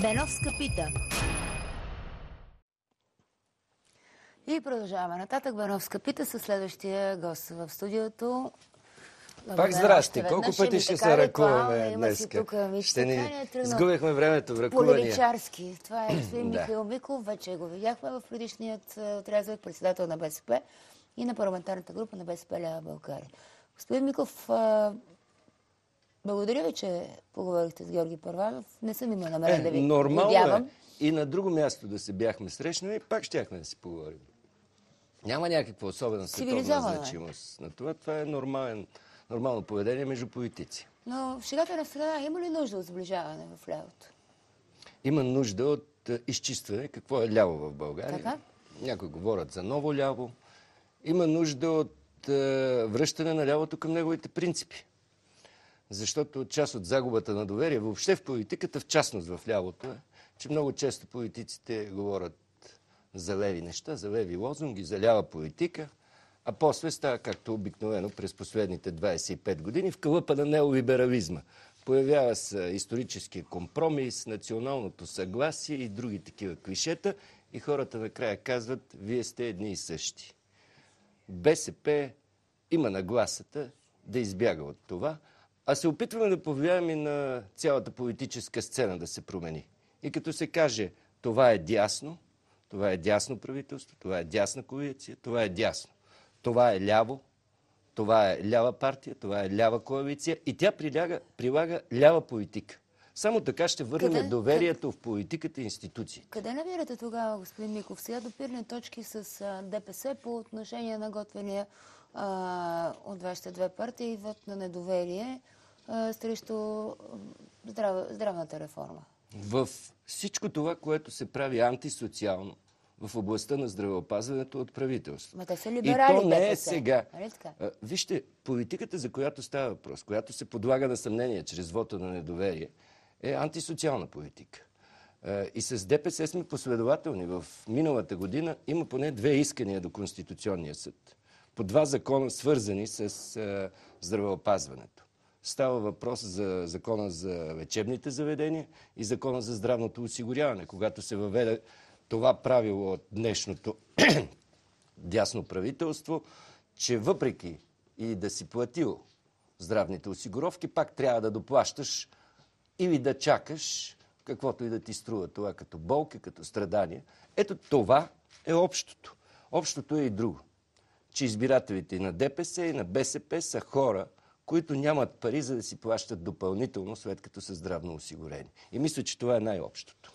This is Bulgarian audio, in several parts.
Беновска пита. И продължаваме нататък. Беновска пита с следващия гост в студиото. Пак здрасти. Колко пъти ще се ръкуваме днес? Ще ни е сгубихме времето в ръкувания. Поличарски. Това е господин Михаил Миков. Вече го видяхме в предишният е, отрязък, председател на БСП и на парламентарната група на БСП Лява България. Господин Миков, е, благодаря ви, че поговорихте с Георги Първанов. Не съм имал намерен е, да ви нормално е. видявам. Е. И на друго място да се бяхме срещнали, пак щяхме да си поговорим. Няма някаква особена световна е. значимост на това. Това е нормален, нормално поведение между политици. Но в шегата на страна има ли нужда от сближаване в лявото? Има нужда от е, изчистване какво е ляво в България. Така? Някои говорят за ново ляво. Има нужда от връщане на лявото към неговите принципи защото част от загубата на доверие въобще в политиката, в частност в лявото, е, че много често политиците говорят за леви неща, за леви лозунги, за лява политика, а после става, както обикновено през последните 25 години, в кълъпа на неолиберализма. Появява се историческия компромис, националното съгласие и други такива клишета и хората накрая казват, вие сте едни и същи. БСП има нагласата да избяга от това, а се опитваме да повлияем и на цялата политическа сцена да се промени. И като се каже, това е дясно, това е дясно правителство, това е дясна коалиция, това е дясно, това е ляво, това е лява партия, това е лява коалиция и тя приляга, прилага лява политика. Само така ще върнем къде, доверието къде, в политиката и институциите. Къде намирате тогава, господин Миков? Сега допирне точки с ДПС по отношение на готвения а, от вашите две партии и вод на недоверие срещу здрав... здравната реформа. В всичко това, което се прави антисоциално в областта на здравеопазването от правителството. Ма те са либерали. И то не е се. сега. Нали вижте, политиката, за която става въпрос, която се подлага на съмнение чрез вота на недоверие, е антисоциална политика. И с ДПС сме последователни. В миналата година има поне две искания до Конституционния съд. По два закона, свързани с здравеопазването. Става въпрос за закона за лечебните заведения и закона за здравното осигуряване. Когато се въведе това правило от днешното дясно правителство, че въпреки и да си платил здравните осигуровки, пак трябва да доплащаш или да чакаш каквото и да ти струва това като болка, като страдание. Ето това е общото. Общото е и друго. Че избирателите и на ДПС, и на БСП са хора – които нямат пари за да си плащат допълнително, след като са здравно осигурени. И мисля, че това е най-общото.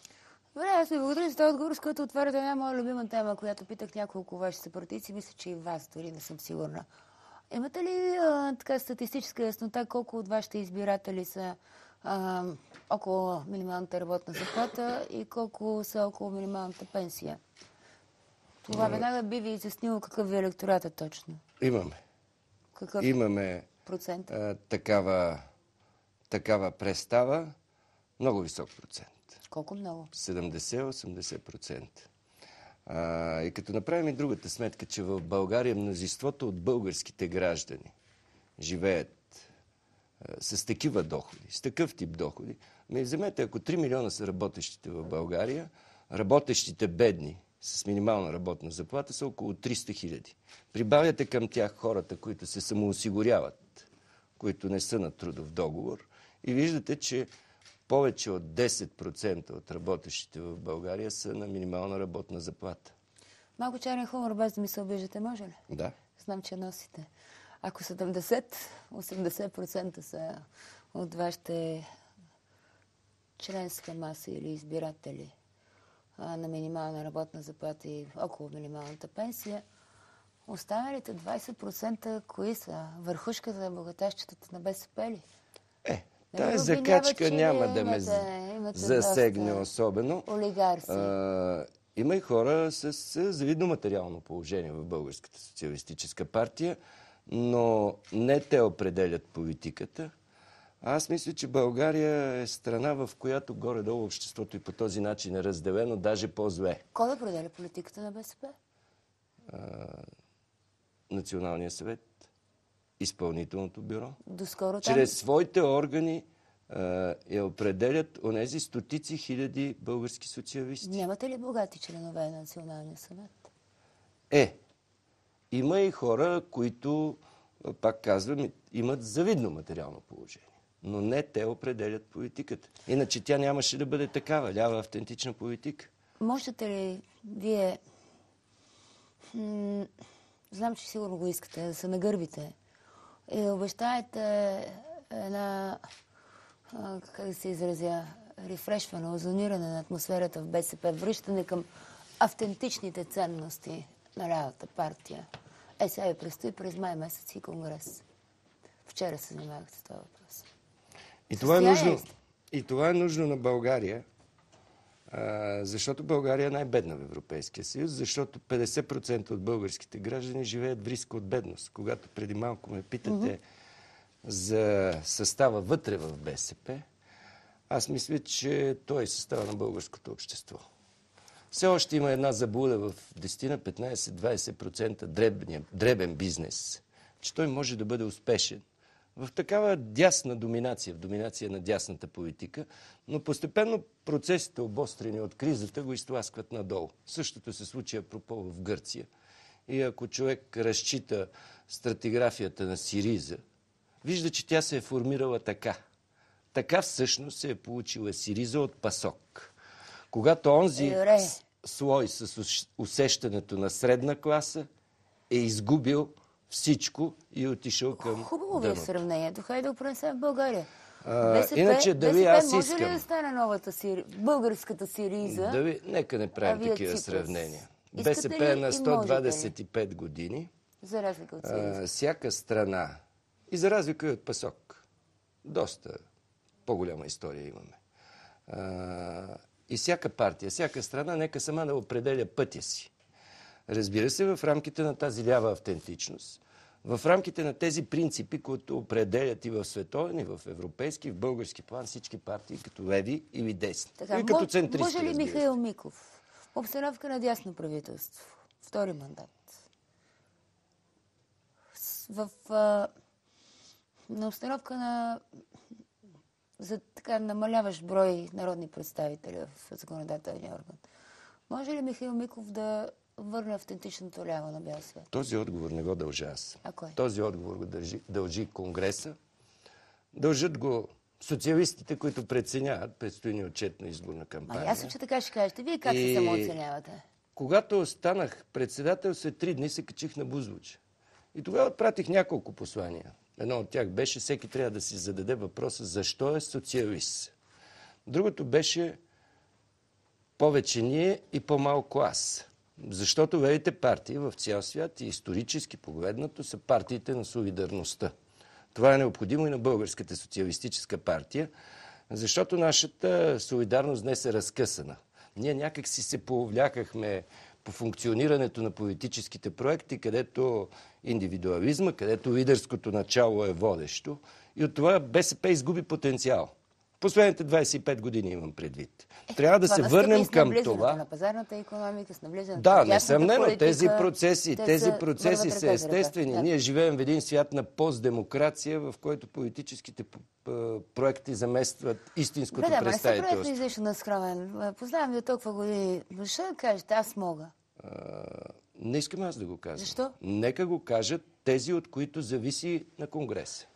Добре, аз ви благодаря за този отговор, с който отваряте една моя любима тема, която питах няколко ваши съпротици. Мисля, че и вас, дори не съм сигурна. Имате ли а, така статистическа яснота колко от вашите избиратели са а, около минималната работна заплата и колко са около минималната пенсия? Това веднага би ви изяснило какъв ви е електората точно. Имаме. Какъв? Имаме а, е, такава, такава представа. Много висок процент. Колко много? 70-80%. А, и като направим и другата сметка, че в България мнозинството от българските граждани живеят а, е, с такива доходи, с такъв тип доходи. Ме ами вземете, ако 3 милиона са работещите в България, работещите бедни с минимална работна заплата са около 300 хиляди. Прибавяте към тях хората, които се самоосигуряват които не са на трудов договор. И виждате, че повече от 10% от работещите в България са на минимална работна заплата. Малко черен хумор, без да ми се обиждате, може ли? Да. Знам, че носите. Ако 70-80% са от вашите членска маса или избиратели на минимална работна заплата и около минималната пенсия, Останалите 20% кои са? Върхушката, богатещата на БСП ли? Е, тази закачка няма да ме засегне особено. Олигарси. има и хора с, завидно материално положение в Българската социалистическа партия, но не те определят политиката. Аз мисля, че България е страна, в която горе-долу обществото и по този начин е разделено, даже по-зле. Кой определя политиката на БСП? Ааа... Националния съвет, изпълнителното бюро. Доскоро Чрез своите органи я определят онези стотици хиляди български социалисти. Нямате ли богати членове на Националния съвет? Е, има и хора, които, пак казвам, имат завидно материално положение. Но не те определят политиката. Иначе тя нямаше да бъде такава, лява автентична политика. Можете ли вие Знам, че сигурно го искате, да се нагърбите. И е, обещаете е, една, как да се изразя, рефрешване, озониране на атмосферата в БСП, връщане към автентичните ценности на лявата партия. Е, сега ви предстои през май месец и конгрес. Вчера се занимавах с този въпрос. И това, е нужно, и това е нужно на България, защото България е най-бедна в Европейския съюз, защото 50% от българските граждани живеят в риск от бедност. Когато преди малко ме питате mm-hmm. за състава вътре в БСП, аз мисля, че той е състава на българското общество. Все още има една заблуда в 10 15-20% дребен бизнес, че той може да бъде успешен в такава дясна доминация, в доминация на дясната политика, но постепенно процесите, обострени от кризата, го изтласкват надолу. Същото се случи апропо в Гърция. И ако човек разчита стратиграфията на Сириза, вижда, че тя се е формирала така. Така всъщност се е получила Сириза от Пасок. Когато онзи Юре. Е, слой с усещането на средна класа е изгубил всичко и отишъл към Хубаво ви е сравнението. Хайде да опренесе в България. А, БСП, иначе дали БСП, аз искам... може ли да стане новата сири... българската сириза? Дали, нека не правим такива сравнения. Искате БСП е на 125 е? години. За разлика от сириза. Всяка страна и за разлика и от Пасок. Доста по-голяма история имаме. А, и всяка партия, всяка страна, нека сама да определя пътя си. Разбира се, в рамките на тази лява автентичност, в рамките на тези принципи, които определят и в световен, и в европейски, и в български план всички партии, като леви или десни. Така, и като центристи, Може ли Михаил Миков обстановка на дясно правителство, втори мандат, в, а, на обстановка на за така намаляваш брой народни представители в законодателния орган, може ли Михаил Миков да върне автентичното ляво на бял свят? Този отговор не го дължа аз. А кой? Този отговор го дължи, дължи Конгреса. Дължат го социалистите, които преценяват предстои ни отчетна изборна кампания. А аз че така ще кажете. Вие как и... се самооценявате? Когато станах председател, след три дни се качих на Бузвуч. И тогава отпратих няколко послания. Едно от тях беше, всеки трябва да си зададе въпроса, защо е социалист. Другото беше повече ние и по-малко аз. Защото левите партии в цял свят и исторически погледнато са партиите на солидарността. Това е необходимо и на Българската социалистическа партия, защото нашата солидарност днес е разкъсана. Ние някак си се повлякахме по функционирането на политическите проекти, където индивидуализма, където лидерското начало е водещо. И от това БСП изгуби потенциал. Последните 25 години имам предвид. Е, Трябва да се върнем към това. На пазарната економика, с навлизането Да, несъмнено, политика, тези процеси, те тези процеси са естествени. Да. Ние живеем в един свят на постдемокрация, в който политическите проекти заместват истинското Бе, да, представителство. Да, не се правете на Познавам ви толкова години. Защо ще да кажете, аз мога. А, не искам аз да го кажа. Защо? Нека го кажат тези, от които зависи на Конгреса.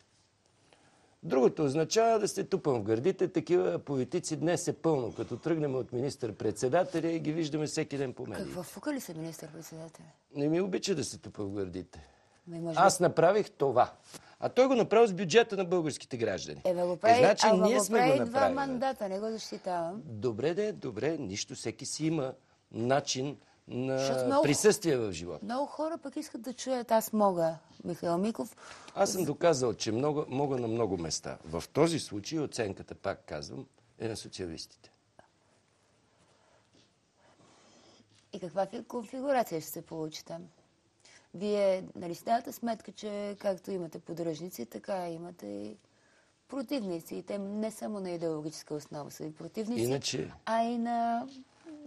Другото означава да се тупам в гърдите. Такива политици днес е пълно. Като тръгнем от министър-председателя и ги виждаме всеки ден по медиите. Какво фука ли са министър-председателя? Не ми обича да се тупа в гърдите. Ами, може... Аз направих това. А той го направи с бюджета на българските граждани. Е, Велопрей, е, значи, а ние сме го направили. два нали? мандата, не го защитавам. Добре, да, е, добре, нищо, всеки си има начин на много, присъствие в живота. Много хора пък искат да чуят аз мога, Михаил Миков. Аз съм доказал, че много, мога на много места. В този случай оценката, пак казвам, е на социалистите. И каква конфигурация ще се получи там? Вие нали си давате сметка, че както имате подръжници, така имате и противници. И те не само на идеологическа основа са и противници, Иначе... а и на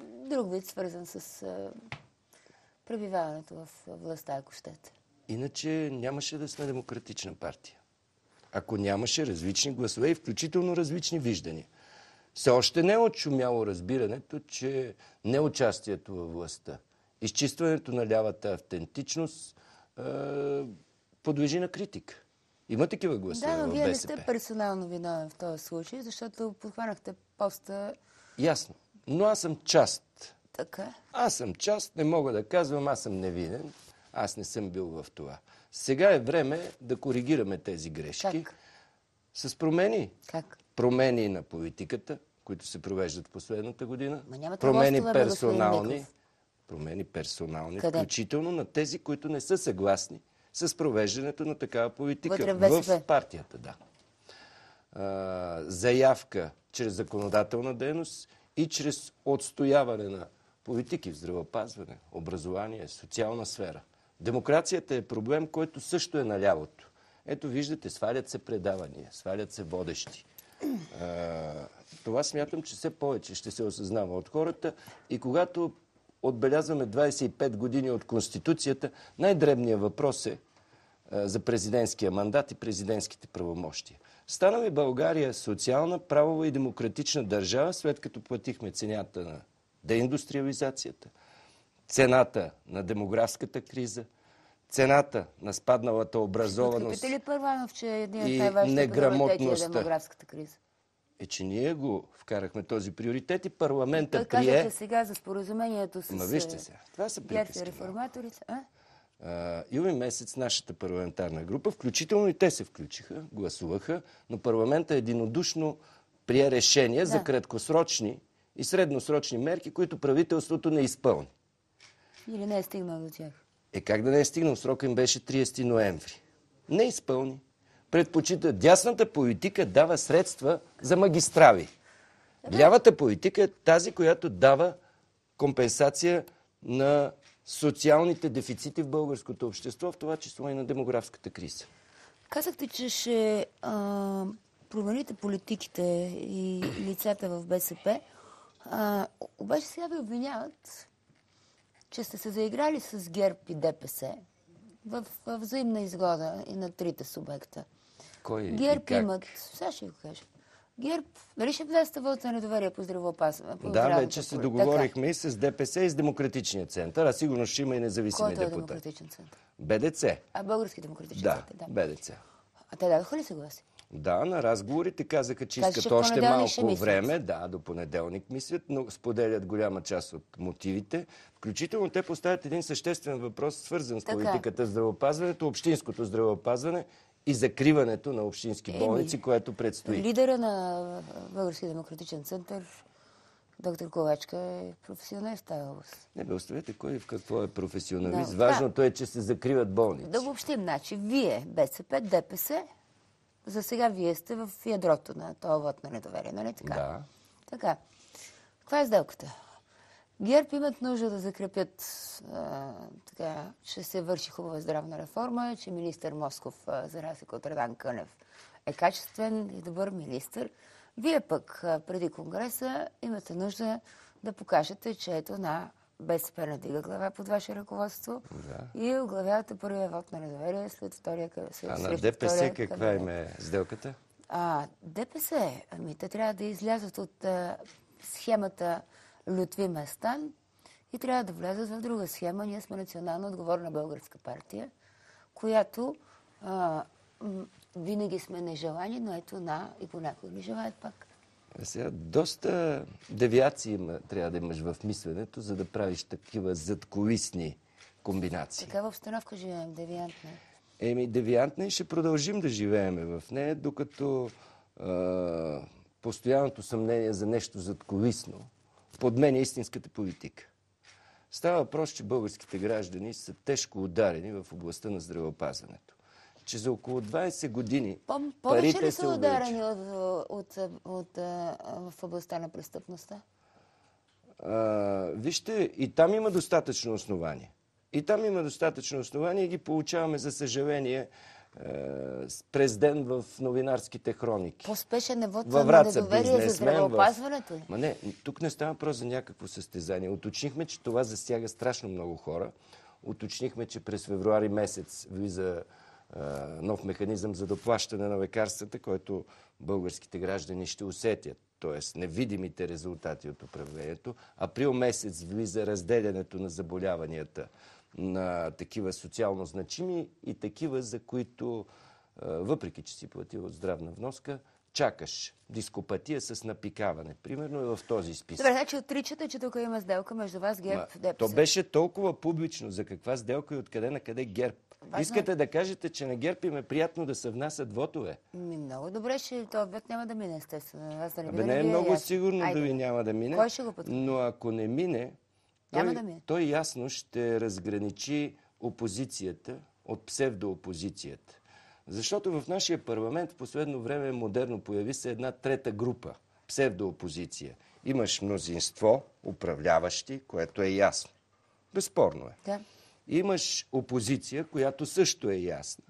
друг вид, свързан с пребиваването в властта, ако щете. Иначе нямаше да сме демократична партия. Ако нямаше различни гласове и включително различни виждания. Все още не е отшумяло разбирането, че неучастието във властта, изчистването на лявата автентичност е, подлежи на критика. Има такива гласове Да, но вие не сте персонално виновен в този случай, защото подхванахте поста Ясно но аз съм част. Така. Е. Аз съм част, не мога да казвам, аз съм невинен, аз не съм бил в това. Сега е време да коригираме тези грешки. Как? С промени. Как? Промени на политиката, които се провеждат в последната година. промени лостове, персонални. Промени персонални, Къде? включително на тези, които не са съгласни с провеждането на такава политика в, в партията. Да. А, заявка чрез законодателна дейност и чрез отстояване на политики в здравеопазване, образование, социална сфера. Демокрацията е проблем, който също е на лявото. Ето виждате, свалят се предавания, свалят се водещи. това смятам, че все повече ще се осъзнава от хората и когато отбелязваме 25 години от Конституцията, най-дребният въпрос е е, за президентския мандат и президентските правомощия. Станаме България социална, правова и демократична държава, след като платихме цената на деиндустриализацията, цената на демографската криза, цената на спадналата образованост ли, Първанов, че и е неграмотността. криза? е, че ние го вкарахме този приоритет и парламента Той прие... Той сега за споразумението с... Ма вижте е, сега, това са приказки. реформаторите, а? юли месец нашата парламентарна група, включително и те се включиха, гласуваха, но парламента единодушно прие решение да. за краткосрочни и средносрочни мерки, които правителството не изпълни. Или не е стигнал до тях. Е как да не е стигнал? Срока им беше 30 ноември. Не изпълни. Предпочита дясната политика дава средства за магистрали. Лявата политика е тази, която дава компенсация на социалните дефицити в българското общество, в това число и на демографската криза. Казахте, че ще а, промените политиките и лицата в БСП. А, обаче сега ви обвиняват, че сте се заиграли с ГЕРБ и ДПС в, в взаимна изгода и на трите субекта. Кой ГЕРБ и как? имат... Сега ще го кажа. ГЕРБ, нали ще влезете вълта на недоверие по здравеопазване? Да, вече се договорихме и с ДПС и с Демократичния център, а сигурно ще има и независими е депутати. Който е Демократичен център? БДЦ. А Български демократичен да, център, да. БДЦ. А те дадоха ли съгласие? Да, на разговорите казаха, че искат още малко време. Да, до понеделник мислят, но споделят голяма част от мотивите. Включително те поставят един съществен въпрос, свързан с така. Е. политиката здравеопазването, общинското здравеопазване и закриването на общински болници, Еми, което предстои. Лидера на Български демократичен център Доктор Ковачка е професионалист в тази област. Не бе, оставете кой в какво е професионалист. Да, Важното да. е, че се закриват болници. Да въобще, значи, вие, БСП, ДПС, за сега вие сте в ядрото на това вод на недоверие, нали така? Да. Така. Каква е сделката? ГЕРБ имат нужда да закрепят, а, така, че се върши хубава здравна реформа, че министър Москов, за разлика от Радан Кънев, е качествен и добър министър. Вие пък а, преди Конгреса имате нужда да покажете, че ето на БСП надига глава под ваше ръководство да. и оглавявате първия вод на недоверие след втория след, А на ДПС каква им е сделката? А, ДПС, ами те трябва да излязат от а, схемата Лютви Местан и трябва да влязат в друга схема. Ние сме национално отговорна българска партия, която а, винаги сме нежелани, но ето на и понякога ни желаят пак. А сега доста девиации има, трябва да имаш в мисленето, за да правиш такива задколисни комбинации. в обстановка живеем, девиантна. Еми, девиантна и ще продължим да живеем в нея, докато а, постоянното съмнение за нещо задколисно подменя е истинската политика. Става въпрос, че българските граждани са тежко ударени в областта на здравеопазването. Че за около 20 години По, парите ли са ударени от, от, от, в областта на престъпността? А, вижте, и там има достатъчно основания. И там има достатъчно основания и ги получаваме, за съжаление, е, през ден в новинарските хроники. По-спешен е вод на недоверие за здравеопазването. В... Ма не, тук не става просто за някакво състезание. Уточнихме, че това засяга страшно много хора. Уточнихме, че през февруари месец влиза е, нов механизъм за доплащане на лекарствата, който българските граждани ще усетят. Тоест невидимите резултати от управлението. Април месец влиза разделянето на заболяванията на такива социално значими и такива, за които, е, въпреки че си платил от здравна вноска, чакаш дископатия с напикаване. Примерно е в този списък. Добре, значи отричате, че тук има сделка между вас, ГЕРБ и То беше толкова публично за каква сделка и откъде на къде ГЕРБ. Важно... Е. Искате да кажете, че на ГЕРБ им е приятно да се внасят вотове? Ми, много добре, че този обект няма да мине, естествено. Аз да не, Абе, не е много ясно. сигурно Айде. ви няма да мине. Кой ще го подкрепи? Но ако не мине, няма той, да е. Той ясно ще разграничи опозицията от псевдоопозицията. Защото в нашия парламент в последно време модерно появи се една трета група псевдоопозиция. Имаш мнозинство, управляващи, което е ясно. Безспорно е. Да. Имаш опозиция, която също е ясна.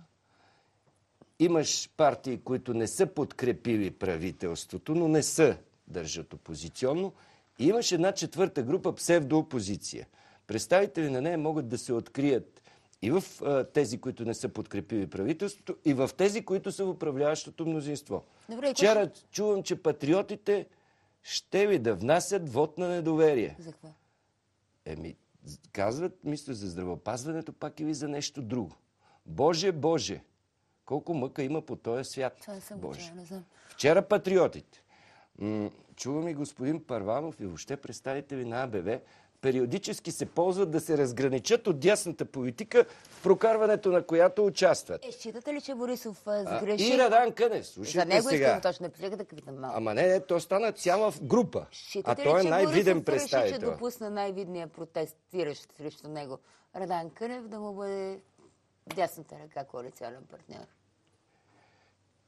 Имаш партии, които не са подкрепили правителството, но не са държат опозиционно. И имаш една четвърта група псевдоопозиция. Представители на нея могат да се открият и в а, тези, които не са подкрепили правителството, и в тези, които са в управляващото мнозинство. Добре, Вчера кой... чувам, че патриотите ще ви да внасят вод на недоверие? За какво? Еми, казват, мисля, за здравеопазването пак ви за нещо друго. Боже, Боже, колко мъка има по този свят. Това не съм Боже. Вчера патриотите чувам и господин Парванов, и въобще представители на АБВ, периодически се ползват да се разграничат от дясната политика, в прокарването на която участват. Е, считате ли, че Борисов сгреши? и Радан Кънев, слушайте За него сега. искам точно реплика да питам малко. Ама не, не, то стана цяла група. Считате а той е най-виден представител. ли, че допусна най-видния протестиращ срещу него. Радан Кънев да му бъде дясната ръка коалиционен партньор.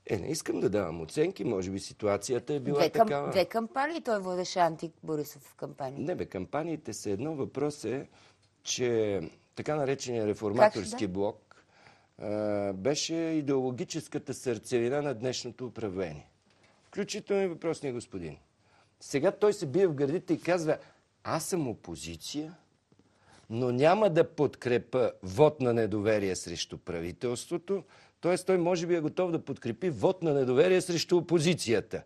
Е, не искам да давам оценки, може би ситуацията е била две кам... такава. Две кампании той водеше Антик Борисов в кампания. Не бе, кампаниите са едно. Въпрос е, че така наречения реформаторски да? блок а, беше идеологическата сърцевина на днешното управление. Включително и въпросния господин. Сега той се бие в гърдите и казва, аз съм опозиция, но няма да подкрепа вод на недоверие срещу правителството, Тоест той може би е готов да подкрепи вод на недоверие срещу опозицията.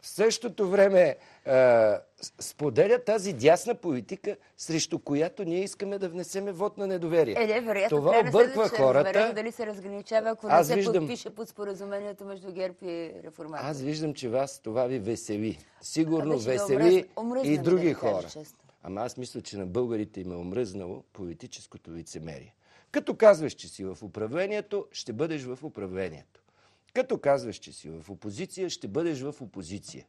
В същото време е, споделя тази дясна политика, срещу която ние искаме да внесеме вод на недоверие. Е, не, вероятно, Това обърква да хората. дали се разграничава, ако аз не се виждам... подпише под споразумението между ГЕРБ и реформата. Аз виждам, че вас това ви весели. Сигурно а, весели умръз... и други да хора. Кажа, Ама аз мисля, че на българите им е омръзнало политическото лицемерие. Като казваш, че си в управлението, ще бъдеш в управлението. Като казваш, че си в опозиция, ще бъдеш в опозиция.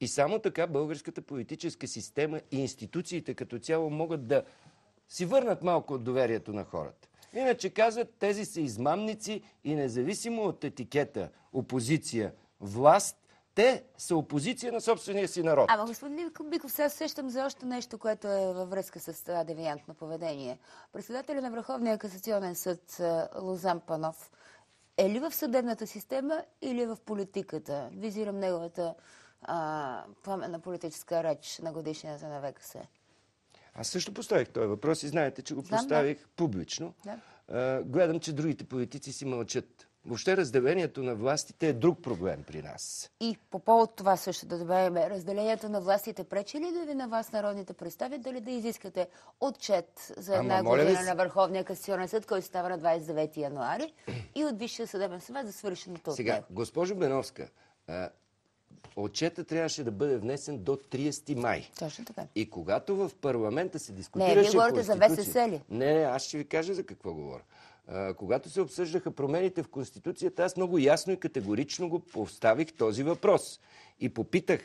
И само така българската политическа система и институциите като цяло могат да си върнат малко от доверието на хората. Иначе казват, тези са измамници и независимо от етикета опозиция, власт, те са опозиция на собствения си народ. Ама, господин Биков, сега сещам за още нещо, което е във връзка с това девиантно поведение. Председателя на Върховния касационен съд Лозан Панов е ли в съдебната система или в политиката? Визирам неговата а, пламенна политическа реч на годишнината на ВКС. Аз също поставих този въпрос и знаете, че го Знам, поставих да. публично. Да. А, гледам, че другите политици си мълчат. Въобще разделението на властите е друг проблем при нас. И по повод това също да добавим, разделението на властите пречи ли да ви на вас, народните представители, да изискате отчет за една Ама, година ви... на Върховния касационен съд, който става на 29 януари, и от Висшия съдебен съвет за свършеното Сега, от него? госпожо Беновска, Отчета трябваше да бъде внесен до 30 май. Точно така. И когато в парламента се дискутираше... Не, вие говорите за ВСС ли? Не, аз ще ви кажа за какво говоря когато се обсъждаха промените в Конституцията, аз много ясно и категорично го поставих този въпрос. И попитах,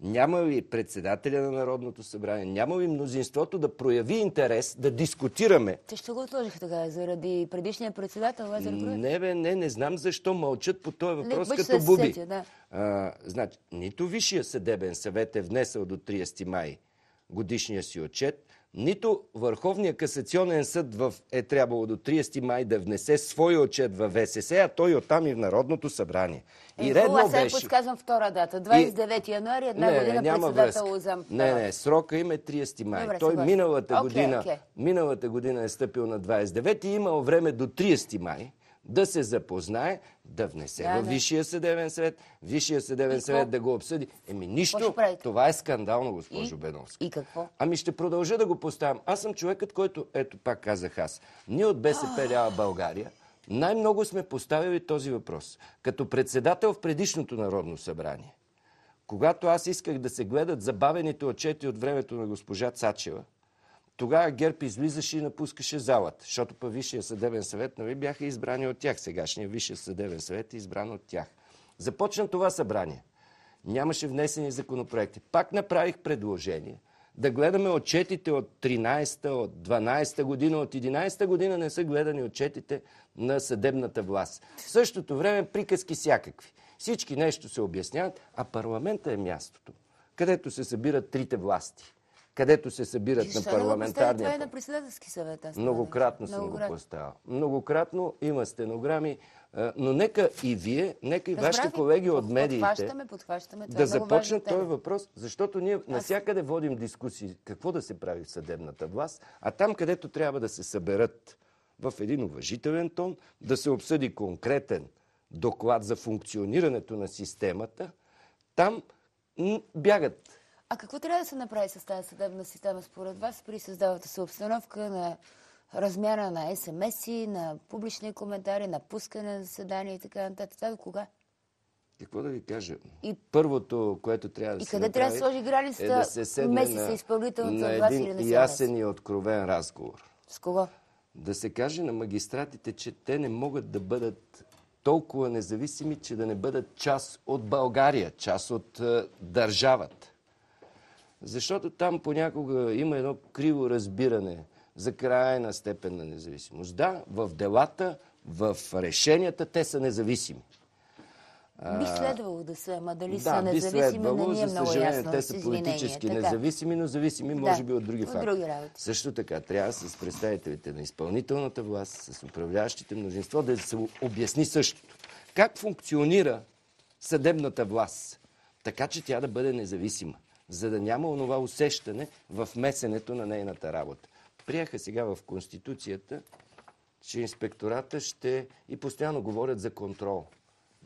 няма ли председателя на Народното събрание, няма ли мнозинството да прояви интерес, да дискутираме. Те ще го отложих тогава, заради предишния председател Лазар Груев? Не, бе, не, не знам защо мълчат по този въпрос не, като буби. Сетя, да. а, значи, нито Висшия съдебен съвет е внесъл до 30 май годишния си отчет, нито Върховния касационен съд в е трябвало до 30 май да внесе свой отчет в ВСС, а той оттам и в Народното събрание. Е, и е, редно аз беше... подсказвам втора дата. 29 и... януари, една не, година няма председател Узам. Не, не, срока им е 30 май. Добре, той миналата, okay, година, okay. миналата година е стъпил на 29 и имал време до 30 май да се запознае, да внесе да, във Висшия съдебен съвет, Висшия съдебен съвет да го обсъди. Еми нищо, това е скандално, госпожо и? Беновска. И какво? Ами ще продължа да го поставям. Аз съм човекът, който, ето пак казах аз, ние от БСП Лява България, най-много сме поставили този въпрос. Като председател в предишното Народно събрание, когато аз исках да се гледат забавените отчети от времето на госпожа Цачева, тогава ГЕРБ излизаше и напускаше залата, защото па Висшия съдебен съвет нали, бяха избрани от тях. Сегашния Висшия съдебен съвет е избран от тях. Започна това събрание. Нямаше внесени законопроекти. Пак направих предложение да гледаме отчетите от 13-та, от 12-та година, от 11-та година не са гледани отчетите на съдебната власт. В същото време приказки всякакви. Всички нещо се обясняват, а парламента е мястото, където се събират трите власти където се събират на парламентарния... Това е на председателски съвет. Многократно съм го поставил. Многократно има стенограми, но нека и вие, нека и вашите колеги от медиите е да започнат този въпрос, защото ние насякъде водим дискусии какво да се прави в съдебната власт, а там, където трябва да се съберат в един уважителен тон, да се обсъди конкретен доклад за функционирането на системата, там бягат а какво трябва да се направи с тази съдебна система според вас при създавата се обстановка на размяна на СМС-и, на публични коментари, на пускане на заседания и така нататък? Това до кога? Какво да ви кажа? И първото, което трябва да и се къде трябва да сложи границата е да се седне на, изпълнителната на един или ясен и откровен разговор. С кого? Да се каже на магистратите, че те не могат да бъдат толкова независими, че да не бъдат част от България, част от е, държавата. Защото там понякога има едно криво разбиране за крайна степен на независимост. Да, в делата, в решенията те са независими. Би следвало да са, ама дали да, са независими, би е следвало, не ни е много съжаление, те са политически така. независими, но зависими да, може би от други от факти. работи. Също така, трябва с представителите на изпълнителната власт, с управляващите мнозинство да се обясни същото. Как функционира съдебната власт? Така, че тя да бъде независима за да няма онова усещане в месенето на нейната работа. Приеха сега в Конституцията, че инспектората ще и постоянно говорят за контрол.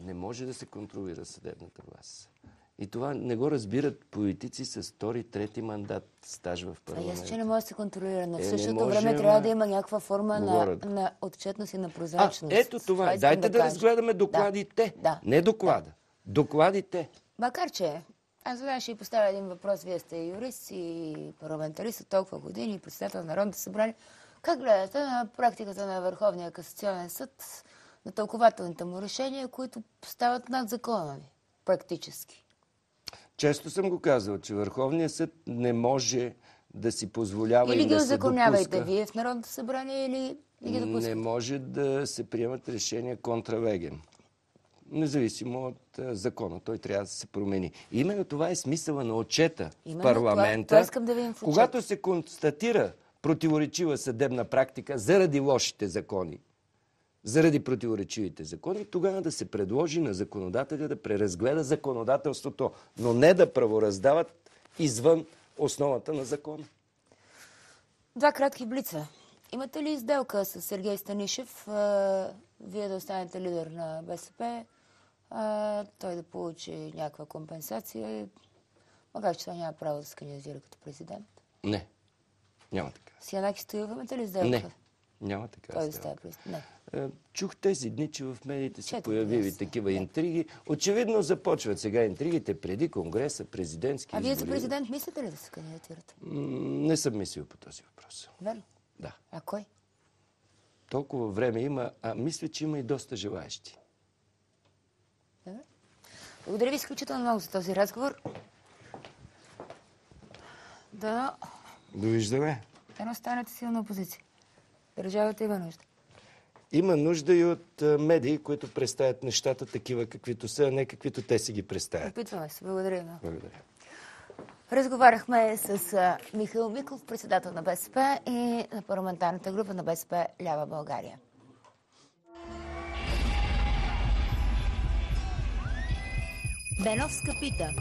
Не може да се контролира съдебната власт. И това не го разбират политици с втори, трети мандат стаж в парламент. Ясно, че не може да се контролира, но в е, същото може, време трябва да има някаква форма на, на, отчетност и на прозрачност. А, ето това. това е. Дайте да, да разгледаме докладите. Да. Не доклада. Да. Докладите. Макар че аз тогава ще ви поставя един въпрос. Вие сте юрист и парламентарист от толкова години и председател на Народното събрание. Как гледате на практиката на Върховния касационен съд, на тълкователните му решения, които стават над закона ми, практически? Често съм го казал, че Върховният съд не може да си позволява или и да ги озаконявайте допуска... вие в Народното събрание или да ги допускате? Не може да се приемат решения контравеген независимо от е, закона. Той трябва да се промени. И именно това е смисъла на отчета именно в парламента. Това, това искам да видим в отчет. Когато се констатира противоречива съдебна практика заради лошите закони, заради противоречивите закони, тогава да се предложи на законодателя да преразгледа законодателството, но не да правораздават извън основата на закона. Два кратки блица. Имате ли изделка с Сергей Станишев? Е, вие да останете лидер на БСП? а, той да получи някаква компенсация, макар че той няма право да се кандидатира като президент. Не, няма така. С Янаки Стоилов имате ли сделка? Не, няма така Той сделка. Да става Не. Е, чух тези дни, че в медиите се появили такива интриги. Очевидно започват сега интригите преди Конгреса, президентски избори. А вие за президент мислите ли да се кандидатирате? Не съм мислил по този въпрос. Верно? Да. А кой? Толкова време има, а мисля, че има и доста желаящи. Благодаря ви изключително много за този разговор. Да... Довиждаме. Да не останете силна опозиция. Държавата има нужда. Има нужда и от медии, които представят нещата такива, каквито са, а не каквито те си ги представят. Опитваме се. Благодаря много. Благодаря. Разговаряхме с Михаил Миков, председател на БСП и на парламентарната група на БСП Лява България. Benovska Peter.